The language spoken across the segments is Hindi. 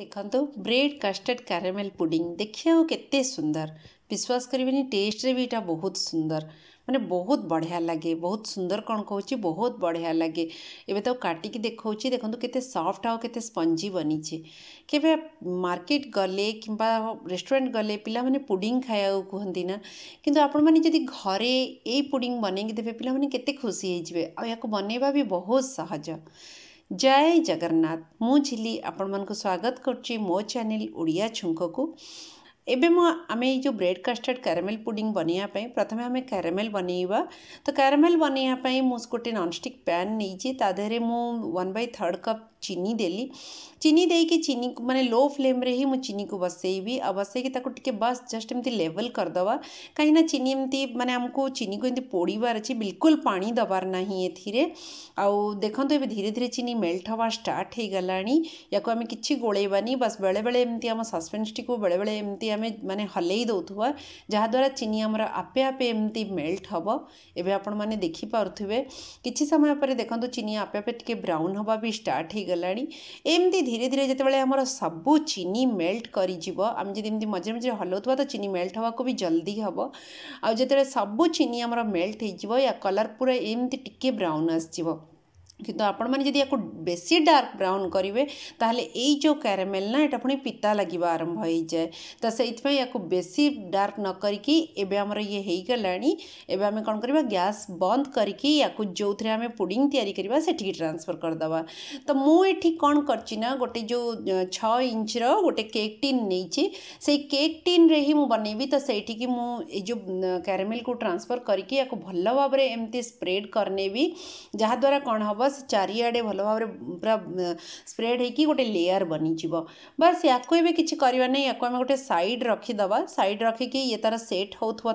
देखो ब्रेड कस्टर्ड कैरामेल पुडिंग देखिए केते सुंदर विश्वास करें टेस्ट रे भी यहाँ बहुत सुंदर मैंने बहुत बढ़िया लगे बहुत सुंदर कौन कह बहुत बढ़िया लगे एवं तो काटिक देखा देखो केते सॉफ्ट आओ केते स्पंजी बनी चे के मार्केट गले कि रेस्टोरेंट गले मैंने पुडिंग खाया कहते ना कि आपड़ी घरे ये पुडिंग बनई देते पे के खुशी होते बनवा भी बहुत सहज जय जगन्नाथ मुझी आपण मानक स्वागत करो चेल ओडिया छुंक को एबे आमे जो ब्रेड कस्टर्ड कैरामेल पुडिंग बनवाई प्रथम आम कैरामेल बनवा तो कैरामेल बनवाई मुझे गोटे नन स्टिक् पैन नहीं बै थर्ड कप चीनी देली चीनी दे कि चीनी को मानते लो फ्लेम रे ही मुझे चीनी को बसेबी आ बसेकी ताको टिके बस जस्ट एमती लेवल कर दवा कहीं ना चीनी एमती मानते आमको चीनी को एमती पोड़ीबार अछि बिल्कुल पानी दबार नाही एथिरे आउ तो ये एबे धीरे धीरे चीनी मेल्ट हवा स्टार्ट हे गलाणी याको हमें किछि गोळेबानी बस बेले बेले एमती हम सस्पेंस टिको बेले बेले एमती हमें माने हलेई दउथुवा जहा द्वारा चीनी हमर आपे आपे एमती मेल्ट हबो एबे आपण माने देखि पारुथुबे किछि समय परे देखंतु तो चीनी आपे आपे टिके ब्राउन हवा भी स्टार्ट ହେଇଗଲାଣି ଏମିତି ଧୀରେ ଧୀରେ ଯେତେବେଳେ ଆମର ସବୁ ଚିନି ମେଲ୍ଟ କରିଯିବ ଆମେ ଯଦି ଏମିତି ମଝିରେ ମଝିରେ ହଲାଉଥିବା ତ ଚିନି ମେଲ୍ଟ ହେବାକୁ ବି ଜଲ୍ଦି ହେବ ଆଉ ଯେତେବେଳେ ସବୁ ଚିନି ଆମର ମେଲ୍ଟ ହେଇଯିବ ୟା କଲର୍ ପୁରା ଏମିତି ଟିକେ ବ୍ରାଉନ୍ ଆସିଯିବ कितु आपण मैंने जी या डार्क ब्राउन करेंगे तेल जो क्यारेमेल ना यहाँ पुणी पिता लगे आरंभ हो जाए तो से बेस डार्क न करी ये होगा एवं कौन कर गैस बंद करके जो थे आम पुडिंग या ट्रांसफर करदे तो मुठी कौन कर गोटे जो छ इंच रोटे केक टीन नहीं केक् टीन रे ही बनईबी तो से मुझे जो क्यारेमेल को ट्रांसफर करके भल भाव एमती स्प्रेड करने जहाद्वारा कौन हम बस चारिड़े भल भाव पूरा स्प्रेड होगी गोटे लेयर बनी बस या को किसी करवा नहीं आपको गोटे सैड रखिद सैड रखिकी ये तरह सेट हो था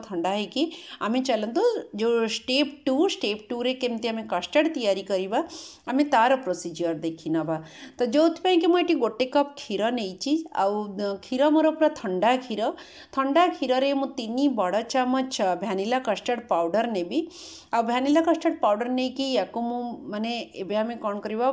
आम चलतु जो स्टेप टू स्टेप टू रे के कस्टर्ड या आम तार प्रोसीजर देखने तो जो कि मुझे गोटे कप क्षीर नहीं क्षीर मोर पूरा थंडा क्षीर थंडा क्षीर में मुझे तीन बड़ चामच भानिला कस्टर्ड पाउडर नेबी आ भानिला कस्टर्ड पाउडर नहीं कि या मानने ଏବେ ଆମେ କ'ଣ କରିବା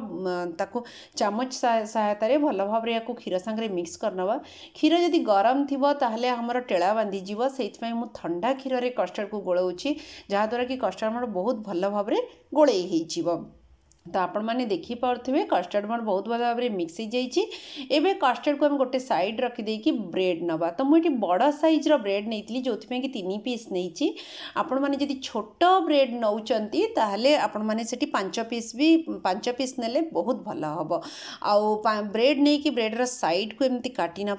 ତାକୁ ଚାମଚ ସହାୟତାରେ ଭଲ ଭାବରେ ୟାକୁ କ୍ଷୀର ସାଙ୍ଗରେ ମିକ୍ସ କରିନେବା କ୍ଷୀର ଯଦି ଗରମ ଥିବ ତାହେଲେ ଆମର ଟେଳା ବାନ୍ଧିଯିବ ସେଇଥିପାଇଁ ମୁଁ ଥଣ୍ଡା କ୍ଷୀରରେ କଷ୍ଟାର୍ଡ଼କୁ ଗୋଳଉଛି ଯାହାଦ୍ୱାରା କି କଷ୍ଟାର୍ଡ଼ ଆମର ବହୁତ ଭଲ ଭାବରେ ଗୋଳେଇ ହେଇଯିବ तो देखी आपखिपे कस्टर्ड मोर बहुत भल भाव मिक्स एवं कस्टर्ड को गोटे सैड रखिदे कि ब्रेड नवा तो मुझे बड़ सैज्र ब्रेड नहीं थी जो कि तीन पीस नहीं छोट ब्रेड नौले आपठ पांच पीस भी पांच पीस ने बहुत भल हम आ ब्रेड नहीं कि ब्रेड्र सैड को एमती काटि ना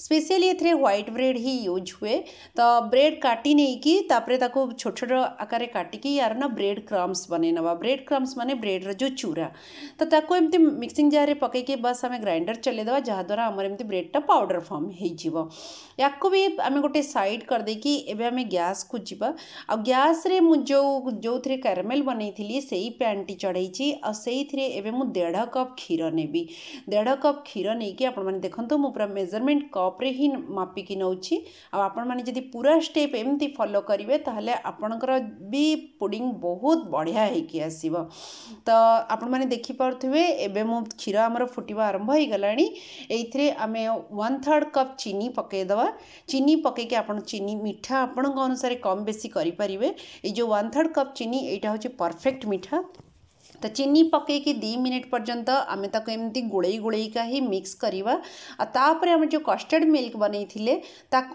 स्पेशली ह्वैट ब्रेड ही यूज हुए तो ब्रेड काटि नहीं कि छोट छोट आकार काटिकार ना ब्रेड क्रम्स बनने ब्रेड क्रम्स मानने ब्रेड्र जो चूरा तो ताको एमती मिक्सिंग जारे पक बस आम ग्राइंडर चलेदे जहाद्वारा आम एम ब्रेडटा पाउडर फर्म हो आम गोटे सैड दे कि गैस को जी आ गैस जो जो थे कैरामेल बनई से पैन टी चढ़ई से दे कप क्षीर नेबी देढ़ कप क्षीर नहीं कि देखो तो मुझे पूरा मेजरमेंट कप्रे ही मापिकी नौ आपड़ी पूरा स्टेप एमती फलो करेंगे तो आपणकर भी पुडिंग बहुत बढ़िया हो तो आपण मैंने देखिपे एवं मो क्षीर आम फुटवा आरंभ हो गला ये आम वन थर्ड कप चीनी पकईद चीनी पकईक आप चीनी मीठा आपण अनुसार कम बेसी करें ये वन थर्ड कप चीनी यहाँ हूँ परफेक्ट मिठा तो चीनी पकई दी मिनिट पर्यंत आम एम गोल गोल ही मिक्स करवापर आम जो कस्टर्ड मिल्क बनईले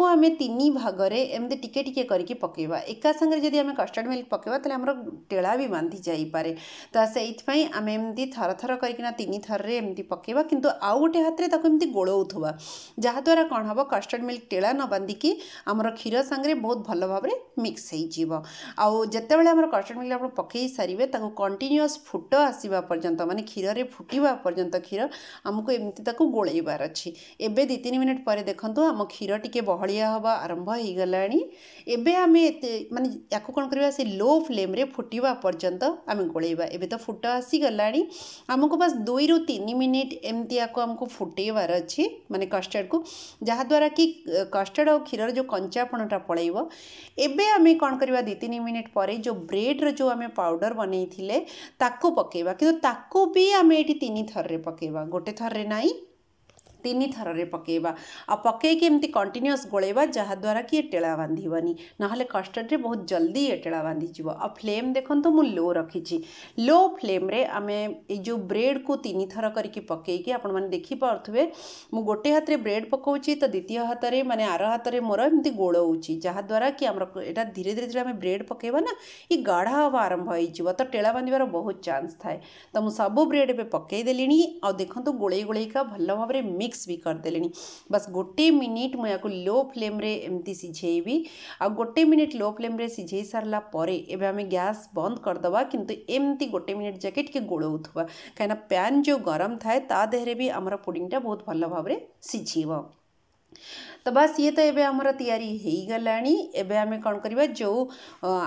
आम तीन भाग में एमती टिके टिके कर पकेबा एका सागर जब आम कस्टर्ड मिल्क पकेबा तो आम टेला भी बांधि जापे तो से आम एम थर थर करर एम पकेबा कि आउ गोटे हाथ में एमती गोलाऊ जहाद्वारा कौन हम कस्टर्ड मिल्क टेला न बांधिकी आम क्षीर सांगे बहुत भल भाव मिक्स होते कस्टर्ड मिल्क आप पकई सारे कंटिन्यूस ଫୁଟ ଆସିବା ପର୍ଯ୍ୟନ୍ତ ମାନେ କ୍ଷୀରରେ ଫୁଟିବା ପର୍ଯ୍ୟନ୍ତ କ୍ଷୀର ଆମକୁ ଏମିତି ତାକୁ ଗୋଳେଇବାର ଅଛି ଏବେ ଦୁଇ ତିନି ମିନିଟ୍ ପରେ ଦେଖନ୍ତୁ ଆମ କ୍ଷୀର ଟିକେ ବହଳିଆ ହେବା ଆରମ୍ଭ ହୋଇଗଲାଣି ଏବେ ଆମେ ଏତେ ମାନେ ୟାକୁ କ'ଣ କରିବା ସେ ଲୋ ଫ୍ଲେମ୍ରେ ଫୁଟିବା ପର୍ଯ୍ୟନ୍ତ ଆମେ ଗୋଳେଇବା ଏବେ ତ ଫୁଟ ଆସିଗଲାଣି ଆମକୁ ବାସ୍ ଦୁଇରୁ ତିନି ମିନିଟ୍ ଏମିତି ୟାକୁ ଆମକୁ ଫୁଟେଇବାର ଅଛି ମାନେ କଷ୍ଟାର୍ଡ଼କୁ ଯାହାଦ୍ୱାରା କି କଷ୍ଟାର୍ଡ଼ ଆଉ କ୍ଷୀରର ଯେଉଁ କଞ୍ଚାପଣଟା ପଳେଇବ ଏବେ ଆମେ କ'ଣ କରିବା ଦୁଇ ତିନି ମିନିଟ୍ ପରେ ଯେଉଁ ବ୍ରେଡ଼୍ର ଯେଉଁ ଆମେ ପାଉଡ଼ର ବନେଇଥିଲେ ତାକୁ ତାକୁ ପକାଇବା କିନ୍ତୁ ତାକୁ ବି ଆମେ ଏଠି ତିନି ଥରରେ ପକାଇବା ଗୋଟେ ଥରରେ ନାହିଁ तीन थर से पकेवा आ पकईकि कंटिन्यूस गोल जहाद्वारा कि ये टेला बांधनी ना कस्टर्ड में बहुत जल्दी ये टेला बांधि आ फ्लेम देखो मुझ लो रखी लो फ्लेम आम ये ब्रेड को तीन थर कर पकईकि आप देखिपे मुझ गोटे हाथ में ब्रेड पकाऊँ तो द्वितीय हाथ में मानने आर हाथ में मोर एम गोलाऊँच जहाद्वारा कि आम यहाँ धीरे धीरे जो आम ब्रेड पकेवा ना ये गाढ़ा हाँ आरंभ हो तो टेला बांधार बहुत चान्स थाए तो मुझ सब ब्रेड एवं पकईदे आ देखो गोल गोल का भल भाव मिक्स मिक्स भी करदे बस गोटे मिनिट मुझे लो फ्लेम एमती सीझे आ गोटे मिनिट लो फ्लेम सीझे सारापर एम गैस बंद करदे कि एमती गोटे मिनिट जाके गोलाऊ कहीं पैन जो गरम थाए ता देहरे भी आम पुडिंगटा बहुत भल भाव सीझे ତ ବା ସିଏ ତ ଏବେ ଆମର ତିଆରି ହେଇଗଲାଣି ଏବେ ଆମେ କ'ଣ କରିବା ଯେଉଁ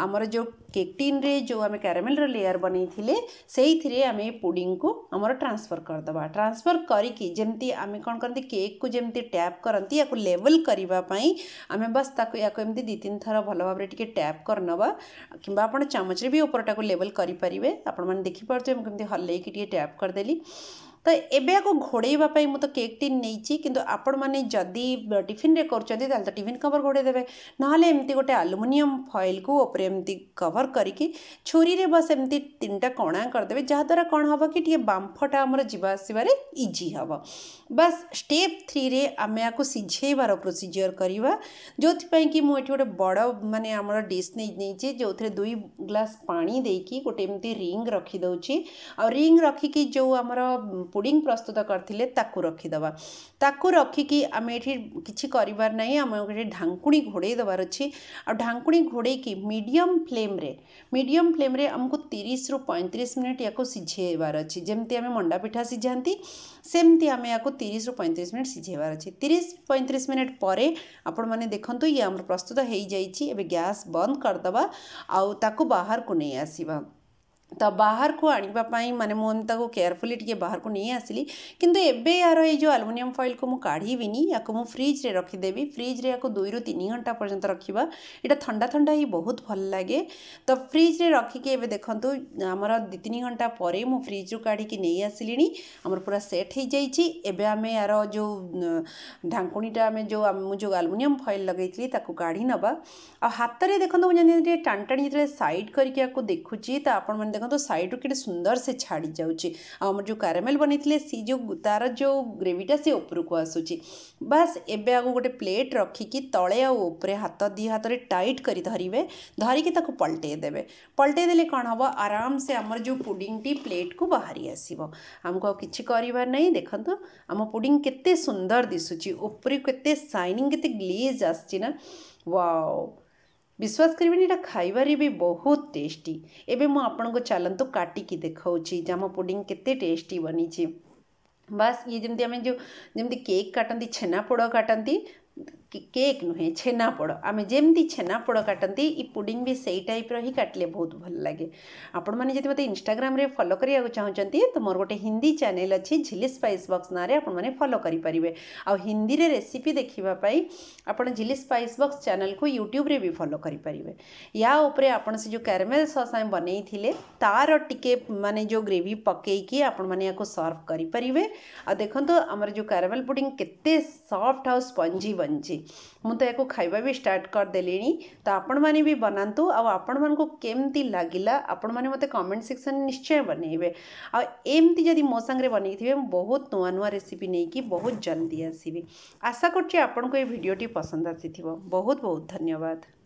ଆମର ଯେଉଁ କେଟିନ୍ରେ ଯେଉଁ ଆମେ କ୍ୟାରାମେଲ୍ର ଲେୟାର୍ ବନେଇଥିଲେ ସେଇଥିରେ ଆମେ ପୁଡ଼ିଂକୁ ଆମର ଟ୍ରାନ୍ସଫର୍ କରିଦେବା ଟ୍ରାନ୍ସଫର୍ କରିକି ଯେମିତି ଆମେ କ'ଣ କରନ୍ତି କେକ୍କୁ ଯେମିତି ଟ୍ୟାପ୍ କରନ୍ତି ୟାକୁ ଲେବଲ୍ କରିବା ପାଇଁ ଆମେ ବାସ୍ ତାକୁ ୟାକୁ ଏମିତି ଦୁଇ ତିନି ଥର ଭଲ ଭାବରେ ଟିକେ ଟ୍ୟାପ୍ କରିନେବା କିମ୍ବା ଆପଣ ଚାମଚରେ ବି ଉପରଟାକୁ ଲେବଲ୍ କରିପାରିବେ ଆପଣମାନେ ଦେଖିପାରୁଥିବେ ମୁଁ କେମିତି ହଲେଇକି ଟିକେ ଟ୍ୟାପ୍ କରିଦେଲି तो ये आपको घोड़ेवाई मुझे केक्टी नहीं आपड़ी टीफिन करें तो टीफिन कवर घोड़ेदे ना एमती गोटे आलुमिनियम फइल को ऊपर एमती कवर करी छुरी में बस एमती तीन टा कणा करदे जहाद्वारा कौन हम कि बांफटा आम जावासवे इजी हम बस स्टेप थ्री आम आपको सीझेबार प्रोसीजर करवा जो कि मुझे गोटे बड़ मानने डिश नहीं जो थे दुई ग्लास पा देकी गोटे एमती रिंग रखिदे आ रिंग रखिकी जो आम पुडिंग प्रस्तुत करते रखिद रखिकी आम ये किसी करार आम ढाकुणी घोड़े दबार अच्छी आ ढाकुणी घोड़े की मीडियम फ्लेम मीडियम फ्लेम रे आमको तीस रु पैंतीस मिनट या सीझेबार अच्छे जमी आम मंडापिठा सीझाती सेमती आम या तीस रु पैंतीस मिनिट सीझेबार अच्छे तीस पैंतीस मिनिट पर आपण मैंने देखते ये आम प्रस्तुत हो जाए गैस बंद करदे आ बाहर को नहीं आसवा तो बाहर को आई मान मुझे केयरफुली बाहर को नहीं आसली कि आलुमिनियम फइल को काढ़ी या को फ्रिज्रे रखिदेवि फ्रिज्रे दुई रू तीन घंटा पर्यटन रखा यहाँ थंडा थंडा ही बहुत भल लगे तो फ्रिज्रे रखिके देखूँ आमर दु तीन घंटा पर मुझ फ्रिज्रु काढ़ नहीं आसली आमर पूरा सेट हो जाए यार जो ढाकुणीटा जो जो आलुमिनियम फइल लगे काढ़ी ना आ हाथ में देखते मुझे टाणटाणी जो सैड करके देखुची तो आप देखो तो सैड रू कितने सुंदर से छाड़ जाऊँगी आम जो कैरामेल बनी सी जो तार जो ग्रेविटा से उपरको बास एवे आगे गोटे प्लेट रखिकी तले आउे हाथ दि हाथ में टाइट कर धरवे धरिकी ताक पलटेदे पलटेदे कौन हम आराम से आम जो पुडिंग टी प्लेट को बाहरी आसो आमको किसी करार नहीं देखो आम पुडिंग केते सुंदर दिशुची उपरी के सैनिंग के ग्लीज आसचिना वाओ ବିଶ୍ୱାସ କରିବେନି ଏଇଟା ଖାଇବାରେ ବି ବହୁତ ଟେଷ୍ଟି ଏବେ ମୁଁ ଆପଣଙ୍କୁ ଚାଲନ୍ତୁ କାଟିକି ଦେଖାଉଛି ଜାମ ପୁଡ଼ିଂ କେତେ ଟେଷ୍ଟି ବନିଛି ବାସ୍ ଇଏ ଯେମିତି ଆମେ ଯେଉଁ ଯେମିତି କେକ୍ କାଟନ୍ତି ଛେନାପୋଡ଼ କାଟନ୍ତି केक् नुहे छेनापोड़ आम जमी छेनापोड़ काटती ई पुडिंग भी सही टाइप रही काटले बहुत भल लगे आपण मैंने जब मतलब इनस्टाग्राम फलो करा चाहते तो मोर गोटे हिंदी चैनल अच्छी झिली स्पाइस बक्स ना फलो करेंगे आ हिंदी रेसीपी देखापी आप झिली स्पाइस बक्स चेल को यूट्यूब्रे भी फलो करें या उपर आप जो कैरमेल सस् आम बनईले तार टिके मानने जो ग्रेवि पकईकि आपको सर्व आ देखो आमर जो कैरमेल पुडिंग केफ्ट आउ स्पंजी बन बनची मुझे तो या खावा भी स्टार्ट करदे तो आपण मैंने भी बनातु आपण मैं कमी लगला आपण मैंने मतलब कमेंट सेक्शन निश्चय बनइबे आमती जब मो सांगे बन बहुत नुआ नुआ रेसीपी नहीं कि बहुत जल्दी आसवि आशा करीडियोटी पसंद आसी बहुत बहुत धन्यवाद